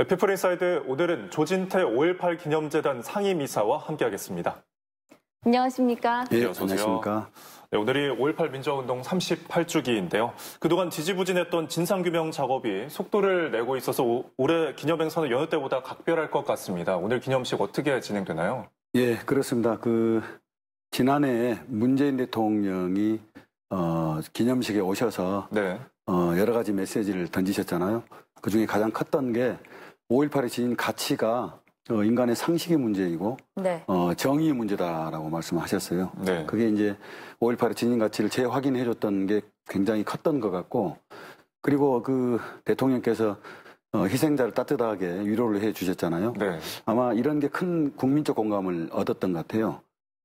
네, 피플인사이드 오늘은 조진태 5.18 기념재단 상임이사와 함께하겠습니다. 안녕하십니까. 네, 예, 어녕하십니까 네, 오늘이 5.18 민주화운동 38주기인데요. 그동안 지지부진했던 진상규명 작업이 속도를 내고 있어서 올해 기념행사는 여느 때보다 각별할 것 같습니다. 오늘 기념식 어떻게 진행되나요? 예, 그렇습니다. 그 지난해 문재인 대통령이 어, 기념식에 오셔서 네. 어, 여러 가지 메시지를 던지셨잖아요. 그 중에 가장 컸던 게 5.18의 지닌 가치가 어, 인간의 상식의 문제이고 네. 어, 정의의 문제다라고 말씀하셨어요. 네. 그게 이제 5.18의 지닌 가치를 재확인해 줬던 게 굉장히 컸던 것 같고 그리고 그 대통령께서 어, 희생자를 따뜻하게 위로를 해 주셨잖아요. 네. 아마 이런 게 큰 국민적 공감을 얻었던 것 같아요.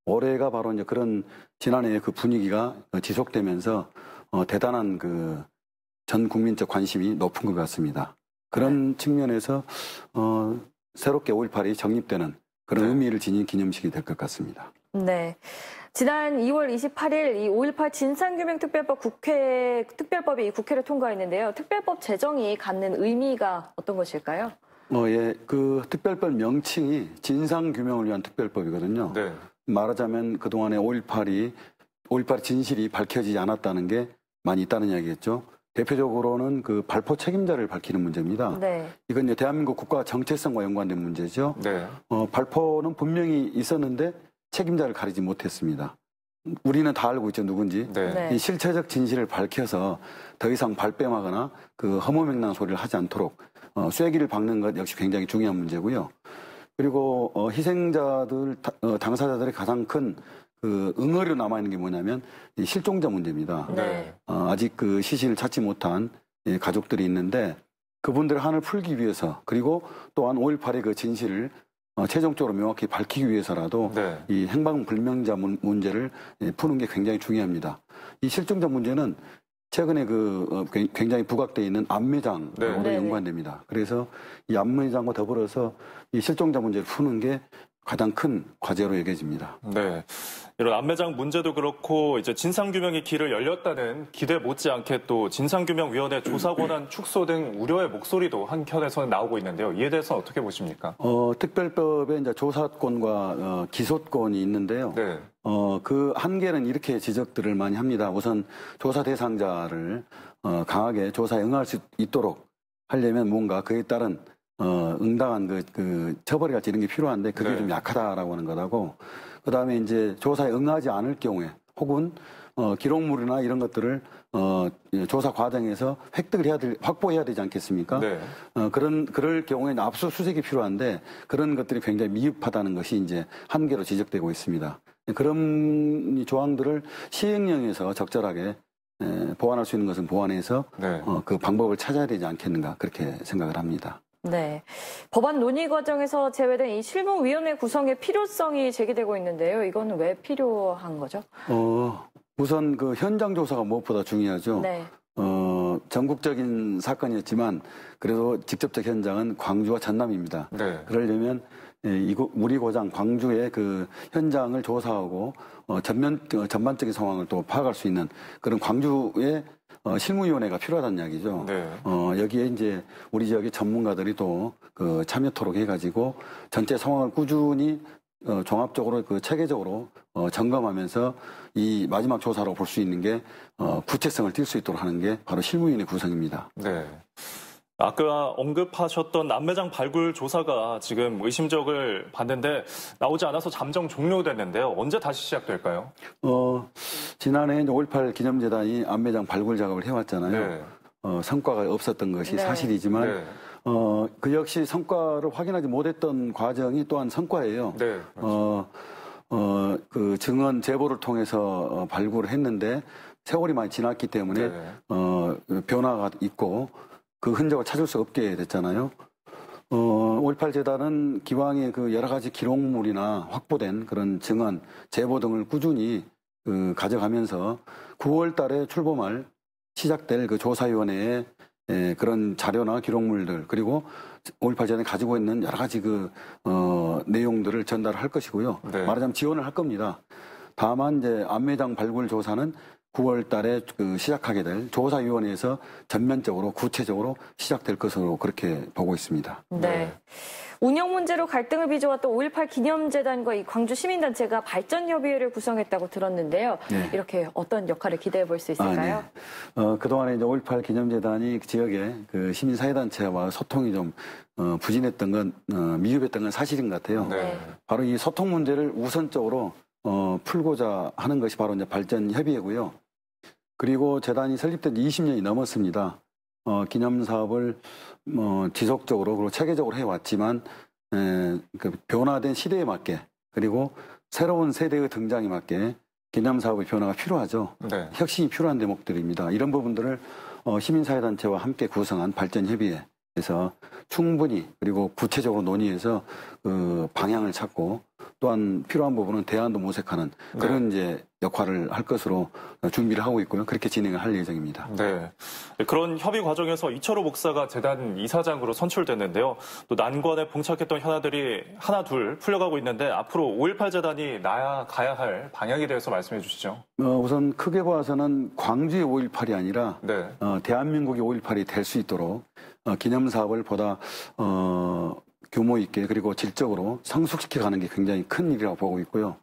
올해가 바로 이제 그런 지난해의 그 분위기가 어, 지속되면서 어, 대단한 그 전 국민적 관심이 높은 것 같습니다. 그런 네. 측면에서 어, 새롭게 5.18이 정립되는 그런 네. 의미를 지닌 기념식이 될 것 같습니다. 네. 지난 2월 28일 이 5.18 진상규명특별법 국회 특별법이 국회를 통과했는데요. 특별법 제정이 갖는 의미가 어떤 것일까요? 어, 예. 그 특별법 명칭이 진상규명을 위한 특별법이거든요. 네. 말하자면 그동안에 5.18이 5.18 진실이 밝혀지지 않았다는 게 많이 있다는 이야기겠죠. 대표적으로는 그 발포 책임자를 밝히는 문제입니다. 네. 이건 이제 대한민국 국가 정체성과 연관된 문제죠. 네. 어, 발포는 분명히 있었는데 책임자를 가리지 못했습니다. 우리는 다 알고 있죠, 누군지. 네. 네. 이 실체적 진실을 밝혀서 더 이상 발뺌하거나 그 허무맹랑 소리를 하지 않도록 어, 쐐기를 박는 것 역시 굉장히 중요한 문제고요. 그리고 어, 희생자들, 다, 어, 당사자들의 가장 큰그 응어로 남아 있는 게 뭐냐면 실종자 문제입니다. 네. 어, 아직 그 시신을 찾지 못한 예, 가족들이 있는데 그분들의 한을 풀기 위해서 그리고 또한 5.18의 그 진실을 어, 최종적으로 명확히 밝히기 위해서라도 네. 이 행방불명자 문, 문제를 예, 푸는 게 굉장히 중요합니다. 이 실종자 문제는 최근에 그 어, 굉장히 부각돼 있는 안매장으로 네. 네, 네. 연관됩니다. 그래서 이 안매장과 더불어서 이 실종자 문제를 푸는 게 가장 큰 과제로 여겨집니다. 네. 이런 안매장 문제도 그렇고 이제 진상규명의 길을 열렸다는 기대 못지않게 또 진상규명위원회 조사 권한 축소 등 우려의 목소리도 한켠에서는 나오고 있는데요. 이에 대해서 어떻게 보십니까? 어, 특별법에 이제 조사권과 어, 기소권이 있는데요. 네. 어, 그 한계는 이렇게 지적들을 많이 합니다. 우선 조사 대상자를 어, 강하게 조사에 응할 수 있도록 하려면 뭔가 그에 따른 어, 응당한 그, 그 처벌이 같이 이런 게 필요한데 그게 네. 좀 약하다라고 하는 거라고 그 다음에 이제 조사에 응하지 않을 경우에 혹은 어, 기록물이나 이런 것들을 어, 예, 조사 과정에서 획득을 해야 될, 확보해야 되지 않겠습니까? 네. 어, 그런, 그럴 경우에는 압수수색이 필요한데 그런 것들이 굉장히 미흡하다는 것이 이제 한계로 지적되고 있습니다. 그런 조항들을 시행령에서 적절하게 예, 보완할 수 있는 것은 보완해서 네. 어, 그 방법을 찾아야 되지 않겠는가 그렇게 생각을 합니다. 네. 법안 논의 과정에서 제외된 이 실무위원회 구성의 필요성이 제기되고 있는데요. 이건 왜 필요한 거죠? 어, 우선 그 현장 조사가 무엇보다 중요하죠. 네. 어, 전국적인 사건이었지만 그래도 직접적 현장은 광주와 전남입니다. 네. 그러려면 예, 이곳 우리 고장 광주의 그 현장을 조사하고 어, 전면 어, 전반적인 상황을 또 파악할 수 있는 그런 광주의 어, 실무위원회가 필요하다는 이야기죠. 네. 어, 여기에 이제 우리 지역의 전문가들이 또그 참여토록 해가지고 전체 상황을 꾸준히 어, 종합적으로 그 체계적으로 어, 점검하면서 이 마지막 조사로 볼 수 있는 게 어, 구체성을 띌 수 있도록 하는 게 바로 실무위원회 구성입니다. 네. 아까 언급하셨던 남매장 발굴 조사가 지금 의심적을 봤는데 나오지 않아서 잠정 종료됐는데요. 언제 다시 시작될까요? 어, 지난해 5.18 기념재단이 남매장 발굴 작업을 해왔잖아요. 네. 어, 성과가 없었던 것이 네. 사실이지만 네. 어, 그 역시 성과를 확인하지 못했던 과정이 또한 성과예요. 네, 어, 어, 그 증언 제보를 통해서 어, 발굴을 했는데 세월이 많이 지났기 때문에 네. 어, 변화가 있고 그 흔적을 찾을 수 없게 됐잖아요. 어, 5.18 재단은 기왕의 그 여러 가지 기록물이나 확보된 그런 증언, 제보 등을 꾸준히 그 가져가면서 9월 달에 출범할 시작될 그조사위원회에 예, 그런 자료나 기록물들 그리고 5.18 전에 가지고 있는 여러 가지 그 어, 내용들을 전달할 것이고요. 네. 말하자면 지원을 할 겁니다. 다만 이제 안매장 발굴 조사는 9월 달에 그 시작하게 될 조사위원회에서 전면적으로 구체적으로 시작될 것으로 그렇게 보고 있습니다. 네. 네. 운영 문제로 갈등을 빚어왔던 5.18 기념재단과 이 광주 시민단체가 발전협의회를 구성했다고 들었는데요. 네. 이렇게 어떤 역할을 기대해 볼 수 있을까요? 아, 네. 어, 그동안에 이제 5.18 기념재단이 그 지역에 그 시민사회단체와 소통이 좀 어, 부진했던 건, 어, 미흡했던 건 사실인 것 같아요. 네. 바로 이 소통 문제를 우선적으로 어, 풀고자 하는 것이 바로 이제 발전협의회고요. 그리고 재단이 설립된 지 20년이 넘었습니다. 어, 기념 사업을 뭐 지속적으로 그리고 체계적으로 해왔지만 에, 그 변화된 시대에 맞게 그리고 새로운 세대의 등장에 맞게 기념 사업의 변화가 필요하죠. 네. 혁신이 필요한 대목들입니다. 이런 부분들을 어, 시민사회단체와 함께 구성한 발전협의회에서 충분히 그리고 구체적으로 논의해서 그 방향을 찾고 또한 필요한 부분은 대안도 모색하는 네. 그런 이제 역할을 할 것으로 준비를 하고 있고요. 그렇게 진행을 할 예정입니다. 네. 그런 협의 과정에서 이철호 목사가 재단 이사장으로 선출됐는데요. 또 난관에 봉착했던 현아들이 하나 둘 풀려가고 있는데 앞으로 5.18 재단이 나아가야 할 방향에 대해서 말씀해 주시죠. 어, 우선 크게 봐서는 광주의 5.18이 아니라 네. 어, 대한민국의 5.18이 될 수 있도록 어, 기념사업을 보다 어, 규모 있게 그리고 질적으로 성숙시켜가는 게 굉장히 큰 일이라고 보고 있고요.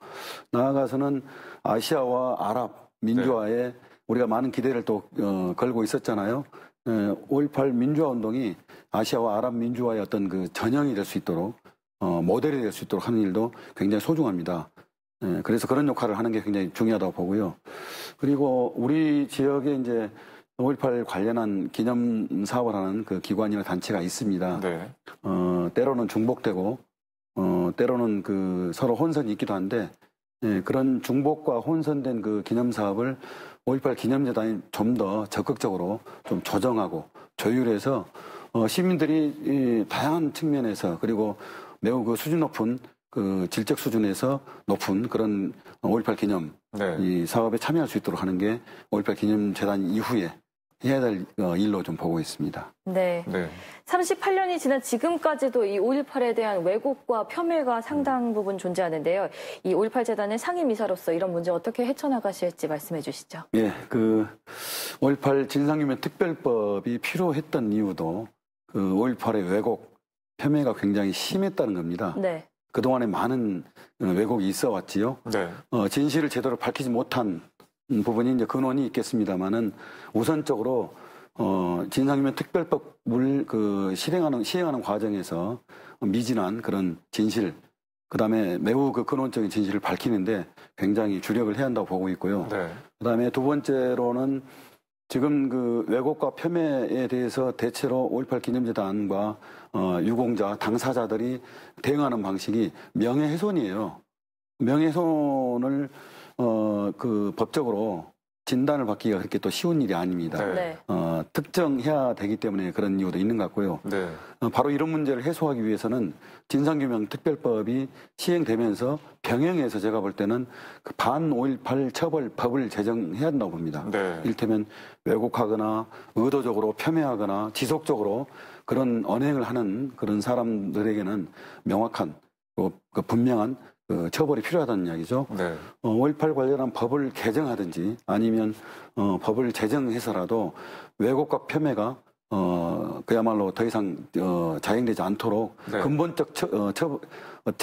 나아가서는 아시아와 아랍 민주화에 네. 우리가 많은 기대를 또 어, 걸고 있었잖아요. 5.18 예, 민주화 운동이 아시아와 아랍 민주화의 어떤 그 전형이 될 수 있도록 어, 모델이 될 수 있도록 하는 일도 굉장히 소중합니다. 예, 그래서 그런 역할을 하는 게 굉장히 중요하다고 보고요. 그리고 우리 지역에 이제 5.18 관련한 기념 사업을 하는 그 기관이나 단체가 있습니다. 네. 때로는 중복되고 어, 때로는 그 서로 혼선이 있기도 한데 예, 그런 중복과 혼선된 그 기념 사업을 5.18 기념재단이 좀 더 적극적으로 좀 조정하고 조율해서 어, 시민들이 이 다양한 측면에서 그리고 매우 그 수준 높은 그 질적 수준에서 높은 그런 5.18 기념 네. 이 사업에 참여할 수 있도록 하는 게 5.18 기념재단 이후에 해야 될 어, 일로 좀 보고 있습니다. 네. 네. 38년이 지난 지금까지도 이 5.18에 대한 왜곡과 폄훼가 상당 음. 부분 존재하는데요. 이 5.18 재단의 상임이사로서 이런 문제 어떻게 헤쳐나가실지 말씀해 주시죠. 예, 그 5.18 진상규명 특별법이 필요했던 이유도 그 5.18의 왜곡, 폄훼가 굉장히 심했다는 겁니다. 네. 그동안에 많은 어, 왜곡이 있어 왔지요. 네. 어, 진실을 제대로 밝히지 못한 음, 부분이 이제 근원이 있겠습니다만은 우선적으로 어, 진상규명 특별법 물, 그, 실행하는, 시행하는 과정에서 미진한 그런 진실, 그 다음에 매우 그 근원적인 진실을 밝히는데 굉장히 주력을 해야 한다고 보고 있고요. 네. 그 다음에 두 번째로는 지금 그 왜곡과 폄훼에 대해서 대체로 5.18 기념재단과 어, 유공자, 당사자들이 대응하는 방식이 명예훼손이에요. 명예훼손을 어, 그 법적으로 진단을 받기가 그렇게 또 쉬운 일이 아닙니다. 네. 네. 어, 특정해야 되기 때문에 그런 이유도 있는 것 같고요. 네. 어, 바로 이런 문제를 해소하기 위해서는 진상규명 특별법이 시행되면서 병행해서 제가 볼 때는 그 반5.18 처벌법을 제정해야 한다고 봅니다. 네. 일테면 왜곡하거나 의도적으로 폄훼하거나 지속적으로 그런 언행을 하는 그런 사람들에게는 명확한 뭐, 그 분명한 그 처벌이 필요하다는 이야기죠. 네. 어, 5.18 관련한 법을 개정하든지 아니면 어, 법을 제정해서라도 왜곡과 폄훼가 어, 그야말로 더 이상 어, 자행되지 않도록 네. 근본적 처, 어, 처,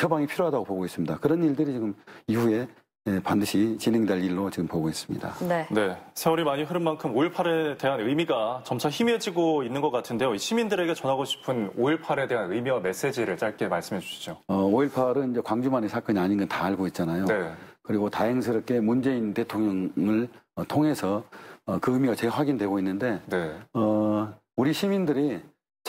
방이 필요하다고 보고 있습니다. 그런 일들이 지금 이후에 예, 반드시 진행될 일로 지금 보고 있습니다. 네. 네. 세월이 많이 흐른 만큼 5.18에 대한 의미가 점차 희미해지고 있는 것 같은데요. 시민들에게 전하고 싶은 5.18에 대한 의미와 메시지를 짧게 말씀해 주시죠. 어, 5.18은 이제 광주만의 사건이 아닌 건 다 알고 있잖아요. 네. 그리고 다행스럽게 문재인 대통령을 어, 통해서 어, 그 의미가 재확인되고 있는데 네. 어, 우리 시민들이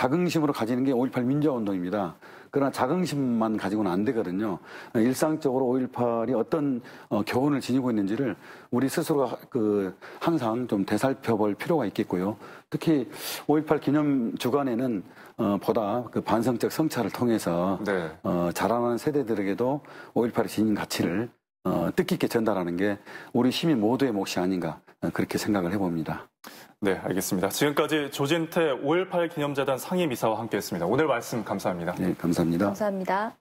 자긍심으로 가지는 게 5.18 민주화운동입니다. 그러나 자긍심만 가지고는 안 되거든요. 일상적으로 5.18이 어떤 어, 교훈을 지니고 있는지를 우리 스스로가 그 항상 좀 되살펴볼 필요가 있겠고요. 특히 5.18 기념 주간에는 어, 보다 그 반성적 성찰을 통해서 네. 어, 자라나는 세대들에게도 5.18의 지닌 가치를 어, 뜻깊게 전달하는 게 우리 시민 모두의 몫이 아닌가 어, 그렇게 생각을 해봅니다. 네, 알겠습니다. 지금까지 조진태 5.18 기념재단 상임이사와 함께했습니다. 오늘 말씀 감사합니다. 네, 감사합니다. 감사합니다.